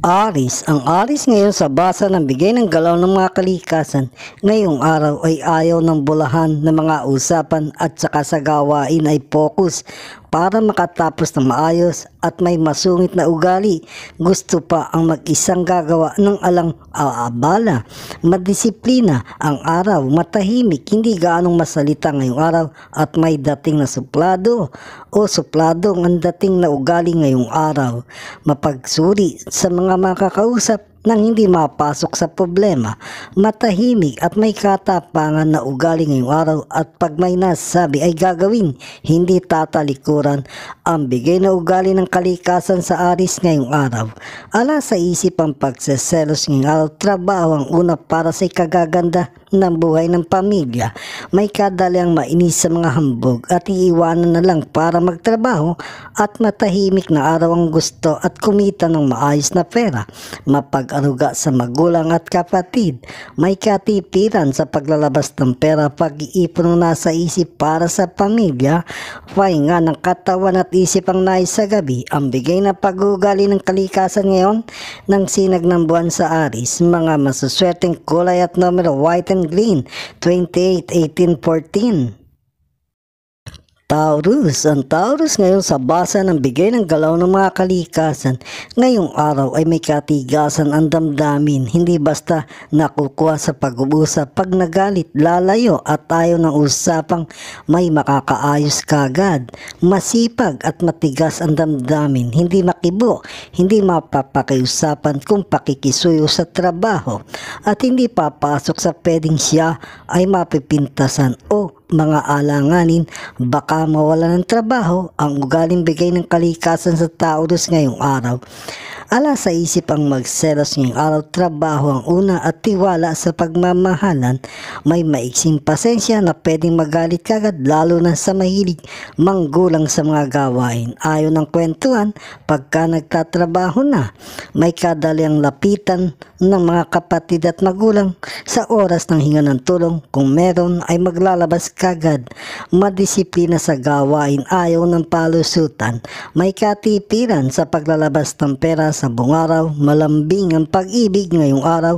Aris, ang Aris ngayon sa basa ng bigay ng galaw ng mga kalikasan, ngayong araw ay ayaw ng bulahan ng mga usapan at saka sa gawain ay focus para makatapos na maayos at may masungit na ugali. Gusto pa ang mag-isang gagawa ng alang aabala, madisiplina ang araw, matahimik, hindi gaanong masalita ngayong araw at may dating na suplado o supladong ang dating na ugali ngayong araw. Mapagsuri sa mga makakausap nang hindi mapasok sa problema, matahimik at may katapangan na ugali ngayong araw at pag may nasabi ay gagawin, hindi tatalikuran ang bigay na ugali ng kalikasan sa aris ngayong araw. Ala sa isip ang pagseselos ngayong araw, trabaho ang una para sa ikagaganda ng buhay ng pamilya, may kadalang mainis sa mga hambog at iiwanan na lang para magtrabaho at matahimik na araw ang gusto at kumita ng maayos na pera, mapag-aruga sa magulang at kapatid, may katipiran sa paglalabas ng pera pag-iipon na sa isip para sa pamilya, pahinga ng katawan at isip ang nais sa gabi, ang bigay na pag-uugali ng kalikasan ngayon ng sinag ng buwan sa Aris, mga masuswerteng kulay at numero white and John Green, 28 18 Taurus, ang Taurus ngayon sa basa ng bigay ng galaw ng mga kalikasan. Ngayong araw ay may katigasan ang damdamin, hindi basta nakukuha sa pag-uusap. Pag nagalit, lalayo at tayo ng usapang may makakaayos kagad. Masipag at matigas ang damdamin, hindi makibo, hindi mapapakiusapan kung pakikisuyo sa trabaho at hindi papasok sa pwedeng siya ay mapipintasan o mga alanganin, baka mawala ng trabaho ang ugaling bigay ng kalikasan sa tao dos ngayong araw. Ala sa isip ang magselos ngayong araw, trabaho ang una at tiwala sa pagmamahalan. May maiksing pasensya na pwedeng magalit kagad lalo na sa mahilig manggulang sa mga gawain. Ayon ng kwentuhan, pagka nagtatrabaho na, may kadaliang lapitan ng mga kapatid at magulang sa oras ng hinga ng tulong. Kung meron ay maglalabas kagad, madisiplina sa gawain ayaw ng palusutan, may katipiran sa paglalabas ng pera sa buong araw, malambing ang pag-ibig ngayong araw,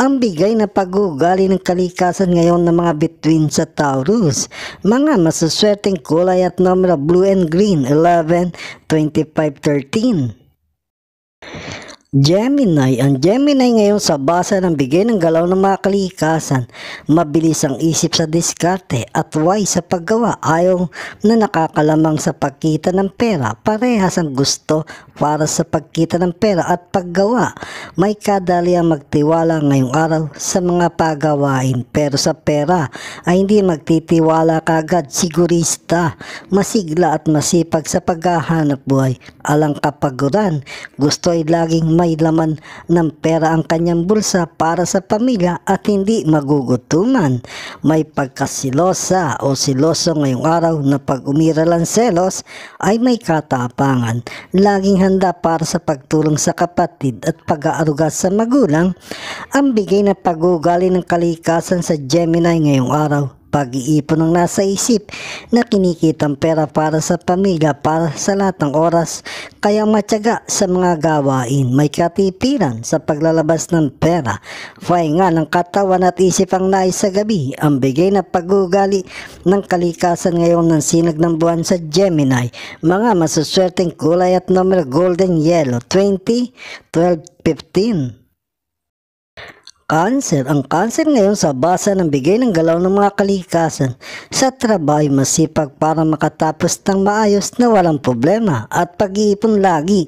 ang bigay na pagugali ng kalikasan ngayon ng mga between sa Taurus, mga masuswerteng kulay at numero blue and green 11, 25, 13. Gemini, ang Gemini ngayon sa basa ng bigay ng galaw ng mga kalikasan, mabilis ang isip sa diskarte at wise sa paggawa ayaw na nakakalamang sa pagkita ng pera. Parehas ang gusto para sa pagkita ng pera at paggawa. May kadali ang magtiwala ngayong araw sa mga pagawain pero sa pera ay hindi magtitiwala kagad sigurista, masigla at masipag sa paghahanap buhay. Alang kapaguran, gusto ay laging may laman ng pera ang kanyang bulsa para sa pamilya at hindi magugutuman. May pagkasilosa o siloso ngayong araw na pag umiral ang selos ay may katapangan. Laging handa para sa pagtulong sa kapatid at pag-aaruga sa magulang. Ang bigay na pag ng kalikasan sa Gemini ngayong araw pag-iipon ng nasa isip na kinikitang pera para sa pamilya para sa lahat ng oras kaya matyaga sa mga gawain may katipiran sa paglalabas ng pera nga ng katawan at isip ang nais sa gabi ang bigay na pagugali ng kalikasan ngayon ng sinag ng buwan sa Gemini mga masuswerteng kulay at numero golden yellow 20, 12, 15 Cancer. Ang cancer ngayon sa basa ng bigay ng galaw ng mga kalikasan sa trabaho masipag para makatapos ng maayos na walang problema at pag-iipon lagi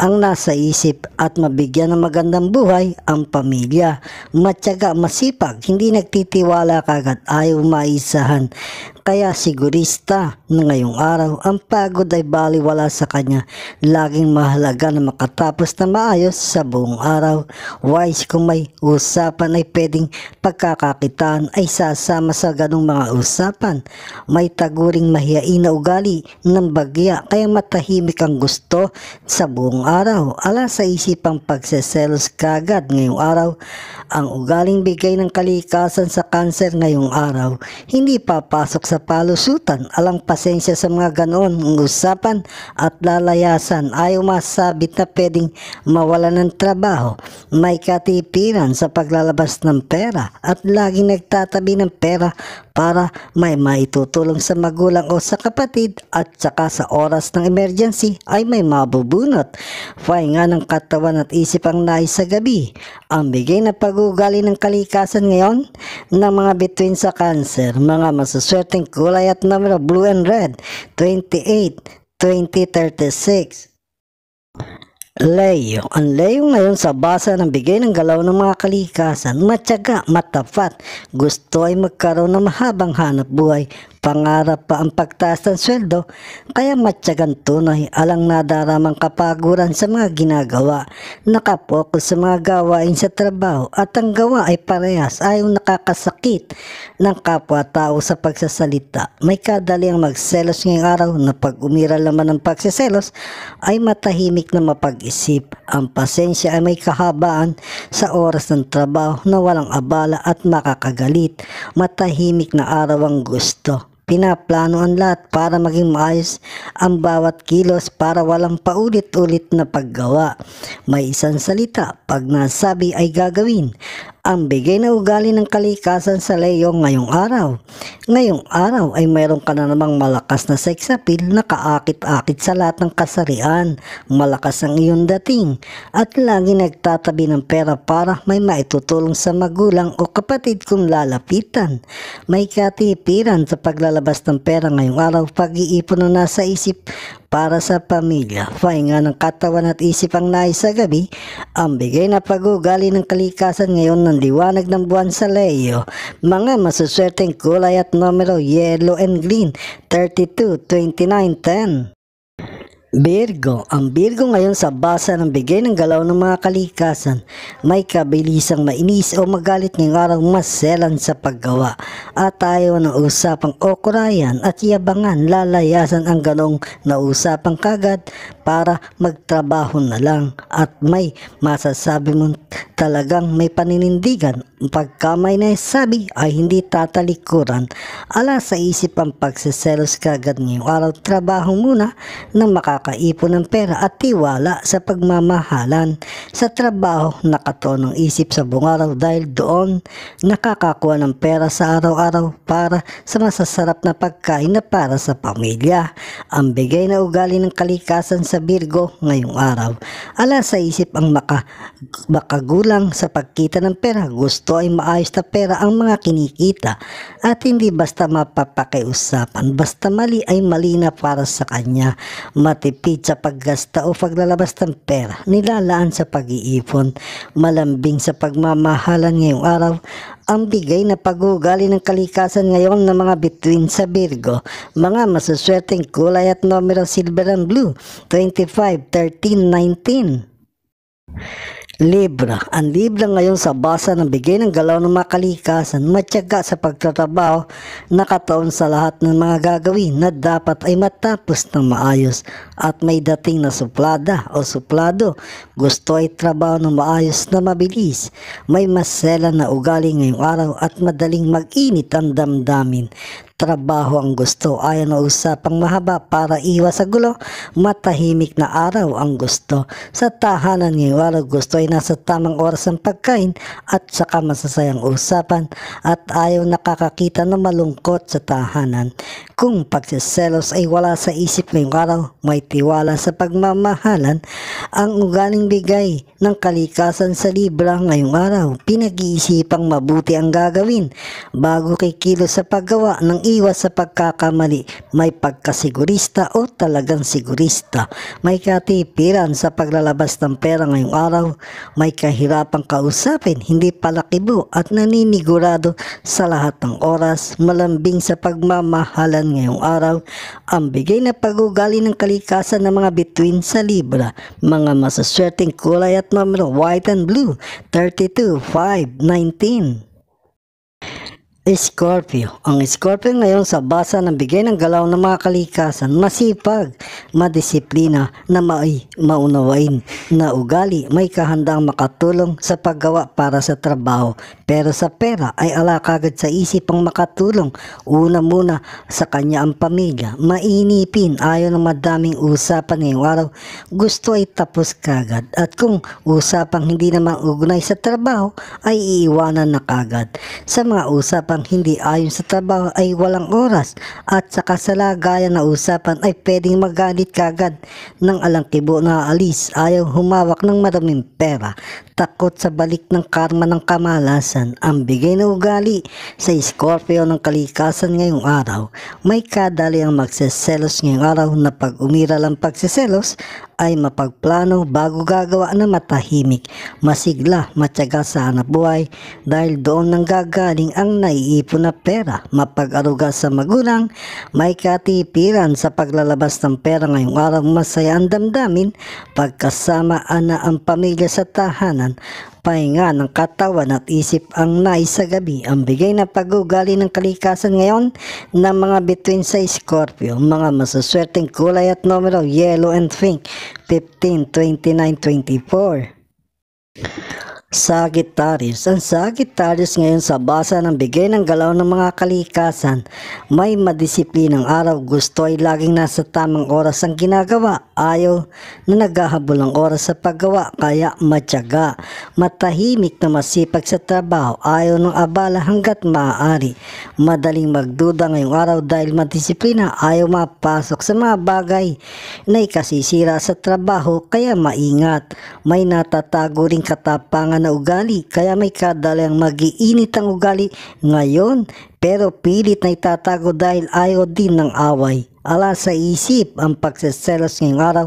ang nasa isip at mabigyan ng magandang buhay ang pamilya. Matyaga masipag, hindi nagtitiwala kagad ayaw maisahan. Kaya sigurista na ngayong araw ang pagod ay baliwala sa kanya. Laging mahalaga na makatapos na maayos sa buong araw. Wise kung may usapan ay pwedeng pagkakakitaan ay sasama sa ganong mga usapan. May taguring mahiain na ugali ng bagya kaya matahimik ang gusto sa buong araw. Ala sa isipang pagseselos kagad ngayong araw. Ang ugaling bigay ng kalikasan sa kanser ngayong araw hindi papasok sa sa palusutan. Alang pasensya sa mga ganoon ang usapan at lalayasan. Ayaw masabit na pwedeng mawala ng trabaho. May katipiran sa paglalabas ng pera at laging nagtatabi ng pera para may maitutulong sa magulang o sa kapatid at saka sa oras ng emergency ay may mabubunot. Pahinga ng katawan at isip ang nais sa gabi. Ang bigay na pag-ugali ng kalikasan ngayon ng mga between sa cancer, mga masuswerte ating kulay at numero blue and red 28, 2036. Leo. Ang Leo ngayon sa basa ng bigay ng galaw ng mga kalikasan, matyaga, matapat, gusto ay magkaroon ng mahabang hanap buhay, pangarap pa ang pagtaas ng sweldo kaya matyagang tunay alang nadaramang kapaguran sa mga ginagawa. Nakapokus sa mga gawain sa trabaho at ang gawa ay parehas ayaw nakakasakit ng kapwa-tao sa pagsasalita. May kadali ang magselos ngayong araw na pag umira laman ng pagsiselos ay matahimik na mapag-isip. Ang pasensya ay may kahabaan sa oras ng trabaho na walang abala at makakagalit. Matahimik na araw ang gusto pinaplanoan lahat para maging maayos ang bawat kilos para walang paulit-ulit na paggawa. May isang salita, pag nasabi ay gagawin ang bigay na ugali ng kalikasan sa leyong ngayong araw. Ngayong araw ay mayroon ka na namang malakas na sex appeal na kaakit-akit sa lahat ng kasarian, malakas ang iyon dating, at lagi nagtatabi ng pera para may maitutulong sa magulang o kapatid kung lalapitan. May katipiran sa paglalabas ng pera ngayong araw, pag-iipon na nasa isip, para sa pamilya, pahinga ng katawan at isip ang nais sa gabi, ang bigay na pagugali ng kalikasan ngayon ng liwanag ng buwan sa leyo. mga masuswerteng kulay at numero yellow and green, 32, 29, 10. Virgo, ang Virgo ngayon sa basa ng bigay ng galaw ng mga kalikasan, may kabilisang mainis o magalit ngayong araw mas sa paggawa. At tayo ng usapang okurayan at yabangan lalayasan ang ganong na usapang kagad para magtrabaho na lang at may masasabi mong talagang may paninindigan. Pagka may nasabi ay hindi tatalikuran. Ala sa isip ang pagsiselos kagad ngayong araw, trabaho muna na maka pagkakaipon ng pera at tiwala sa pagmamahalan. Sa trabaho, nakatonong isip sa buong dahil doon nakakakuha ng pera sa araw-araw para sa masasarap na pagkain na para sa pamilya. Ang bigay na ugali ng kalikasan sa Virgo ngayong araw. Ala sa isip ang maka, makagulang sa pagkita ng pera. Gusto ay maayos na pera ang mga kinikita at hindi basta mapapakiusapan. Basta mali ay mali na para sa kanya. Mati pagtitipid sa paggasta o paglalabas ng pera, nilalaan sa pag-iipon, malambing sa pagmamahalan ngayong araw, ang bigay na pagugali ng kalikasan ngayon ng mga bituin sa Virgo, mga masuswerteng kulay at numero silver and blue, 25, 13, 19. Libra. Ang Libra ngayon sa basa ng bigay ng galaw ng mga kalikasan, matyaga sa pagtatrabaho, nakataon sa lahat ng mga gagawin na dapat ay matapos ng maayos at may dating na suplada o suplado. Gusto ay trabaho ng maayos na mabilis. May masela na ugali ngayong araw at madaling mag-init ang damdamin trabaho ang gusto. Ayon na usapang mahaba para iwas sa gulo, matahimik na araw ang gusto. Sa tahanan ngayong araw gusto ay nasa tamang oras ang pagkain at saka masasayang usapan at ayaw nakakakita ng malungkot sa tahanan. Kung pagsiselos ay wala sa isip ngayong araw, may tiwala sa pagmamahalan, ang ugaling bigay ng kalikasan sa libra ngayong araw. Pinag-iisipang mabuti ang gagawin bago kikilos sa paggawa ng iwas sa pagkakamali, may pagkasigurista o talagang sigurista, may katipiran sa paglalabas ng pera ngayong araw, may kahirapang kausapin, hindi palakibo at naninigurado sa lahat ng oras, malambing sa pagmamahalan ngayong araw, ang bigay na pagugali ng kalikasan ng mga between sa Libra, mga masaswerteng kulay at numero white and blue, 32, 5, 19. Scorpio. Ang Scorpio ngayon sa basa ng bigay ng galaw ng mga kalikasan, masipag, madisiplina, na mai, maunawain, na ugali, may kahandang makatulong sa paggawa para sa trabaho. Pero sa pera ay ala kagad sa isip ang makatulong. Una muna sa kanya ang pamilya, mainipin, ayaw ng madaming usapan ngayong araw, gusto ay tapos kagad. At kung usapang hindi naman ugnay sa trabaho, ay iiwanan na kagad. Sa mga usapan upang hindi ayon sa trabaho ay walang oras at sa kasalagayan na usapan ay pwedeng magalit kagad alang kibo na alis ayaw humawak ng maraming pera takot sa balik ng karma ng kamalasan ang bigay na ugali sa Scorpio ng kalikasan ngayong araw may kadali ang magseselos ngayong araw na pag umira lang pagseselos ay mapagplano bago gagawa na matahimik, masigla, matyaga sa hanap buhay dahil doon nang gagaling ang naiipon na pera, mapag-aruga sa magulang, may katipiran sa paglalabas ng pera ngayong araw masaya ang damdamin, pagkasama ana ang pamilya sa tahanan, pahinga ng katawan at isip ang nais sa gabi. Ang bigay na pagugali ng kalikasan ngayon ng mga between sa Scorpio, mga masaswerteng kulay at numero yellow and pink, 15, 29, 24. Sagittarius. Ang Sagittarius ngayon sa basa ng bigay ng galaw ng mga kalikasan, may madisiplinang araw, gusto ay laging nasa tamang oras ang ginagawa, ayaw na naghahabol ang oras sa paggawa, kaya matyaga, matahimik na masipag sa trabaho, ayaw ng abala hanggat maaari, madaling magduda ngayong araw dahil madisiplina, ayaw mapasok sa mga bagay na ikasisira sa trabaho, kaya maingat, may natatago ring katapangan na ugali kaya may kadalang magiinit ang ugali ngayon pero pilit na itatago dahil ayaw din ng away. Ala sa isip ang pagseselos ngayong araw,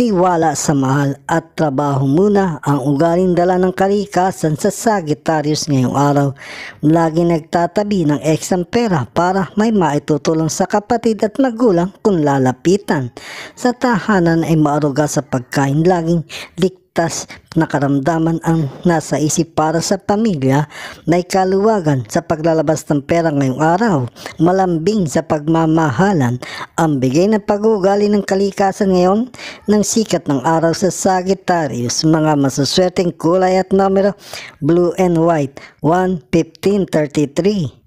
tiwala sa mahal at trabaho muna ang ugaling dala ng kalikasan sa Sagittarius ngayong araw. Lagi nagtatabi ng eksang pera para may maitutulong sa kapatid at magulang kung lalapitan. Sa tahanan ay maaruga sa pagkain laging lik ligtas na karamdaman ang nasa isip para sa pamilya na ikaluwagan sa paglalabas ng pera ngayong araw, malambing sa pagmamahalan, ang bigay na pag ng kalikasan ngayon ng sikat ng araw sa Sagittarius, mga masuswerteng kulay at numero blue and white, 1, 15, 33.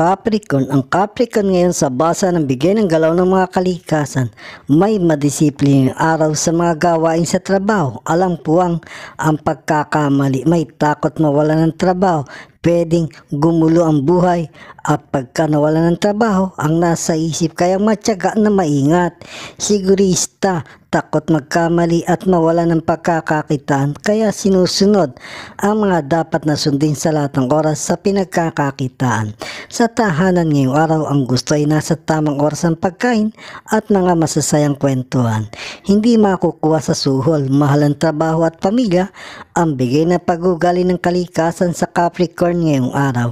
Capricorn, ang Capricorn ngayon sa basa ng bigay ng galaw ng mga kalikasan, may madisiplin araw sa mga gawain sa trabaho. Alam po ang, ang pagkakamali, may takot mawala ng trabaho, pwedeng gumulo ang buhay at pagka nawala ng trabaho, ang nasa isip kayang matyaga na maingat, sigurista takot magkamali at mawala ng pagkakakitaan kaya sinusunod ang mga dapat na sundin sa lahat ng oras sa pinagkakakitaan. Sa tahanan ngayong araw ang gusto ay nasa tamang oras ang pagkain at mga masasayang kwentuhan. Hindi makukuha sa suhol, mahal ang trabaho at pamilya ang bigay na pagugali ng kalikasan sa Capricorn ngayong araw.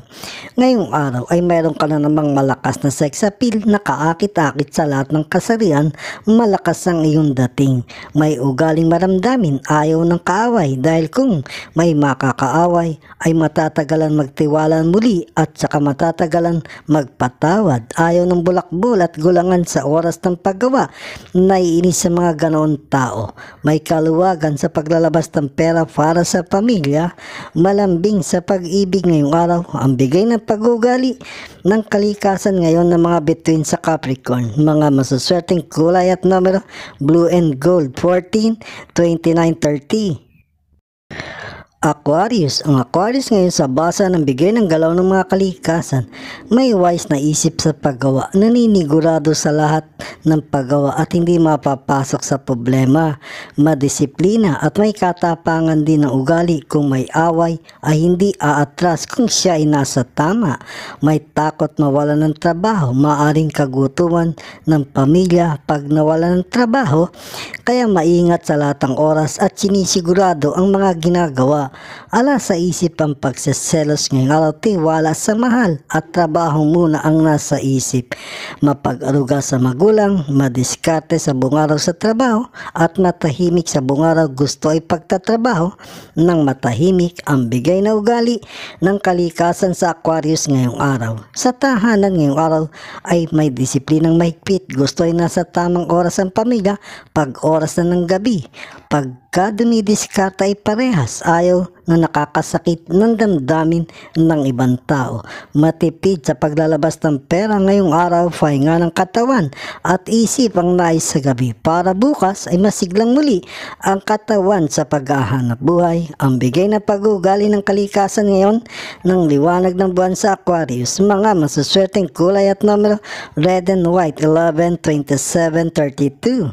Ngayong araw ay mayroon ka na namang malakas na sex appeal na kaakit-akit sa lahat ng kasarian malakas ang iyong dala darating. May ugaling maramdamin, ayaw ng kaaway dahil kung may makakaaway ay matatagalan magtiwalan muli at saka matatagalan magpatawad. Ayaw ng bulakbol at gulangan sa oras ng paggawa. Naiinis sa mga ganoon tao. May kaluwagan sa paglalabas ng pera para sa pamilya, malambing sa pag-ibig ngayong araw, ang bigay ng pag pagugali ng kalikasan ngayon ng mga bituin sa Capricorn. Mga masuswerteng kulay at numero, blue and gold 14, 29, 30. Aquarius, ang Aquarius ngayon sa basa ng bigay ng galaw ng mga kalikasan, may wise na isip sa paggawa, naninigurado sa lahat ng paggawa at hindi mapapasok sa problema, madisiplina at may katapangan din ng ugali kung may away ay hindi aatras kung siya ay nasa tama, may takot mawala ng trabaho, maaring kagutuman ng pamilya pag nawala ng trabaho, kaya maingat sa lahat ng oras at sinisigurado ang mga ginagawa Ala sa isip ang pagseselos ngayong araw, wala sa mahal at trabaho muna ang nasa isip. Mapag-aruga sa magulang, madiskarte sa bungaraw sa trabaho at matahimik sa bungaraw gusto ay pagtatrabaho ng matahimik ang bigay na ugali ng kalikasan sa Aquarius ngayong araw. Sa tahanan ngayong araw ay may disiplinang mahigpit. Gusto ay nasa tamang oras ang pamilya, pag oras na ng gabi, pag pagka dumidiskarte ay parehas ayaw na nakakasakit ng damdamin ng ibang tao. Matipid sa paglalabas ng pera ngayong araw, fahinga ng katawan at isip ang nais sa gabi para bukas ay masiglang muli ang katawan sa paghahanap buhay. Ang bigay na pag-ugali ng kalikasan ngayon ng liwanag ng buwan sa Aquarius, mga masuswerteng kulay at numero red and white 11, 27, 32.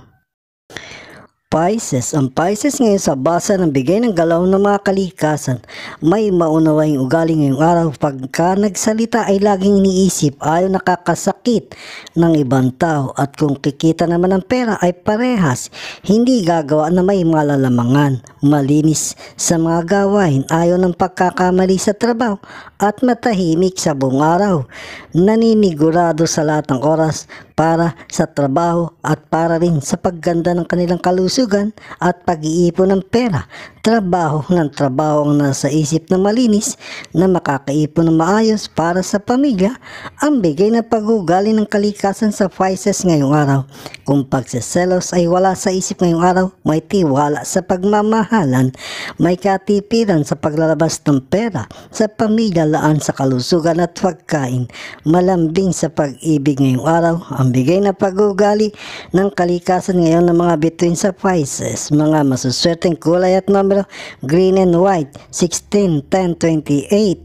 Pisces. Ang Pisces ngayon sa basa ng bigay ng galaw ng mga kalikasan, may maunawaing ugali ngayong araw pagka nagsalita ay laging iniisip ayaw nakakasakit ng ibang tao at kung kikita naman ng pera ay parehas, hindi gagawa na may malalamangan, malinis sa mga gawain, ayaw ng pagkakamali sa trabaho at matahimik sa buong araw. Naninigurado sa lahat ng oras para sa trabaho at para rin sa pagganda ng kanilang kalusugan at pag-iipon ng pera. Trabaho ng trabaho ang nasa isip na malinis na makakaipon ng maayos para sa pamilya ang bigay na paghugali ng kalikasan sa vices ngayong araw. Kung pagsiselos ay wala sa isip ngayong araw, may tiwala sa pagmamahalan, may katipiran sa paglalabas ng pera sa pamilya kainalaan sa kalusugan at pagkain, malambing sa pag-ibig ngayong araw, ang bigay na pag-ugali ng kalikasan ngayon ng mga bituin sa Pisces, mga masuswerteng kulay at numero green and white, 16, 10, 28,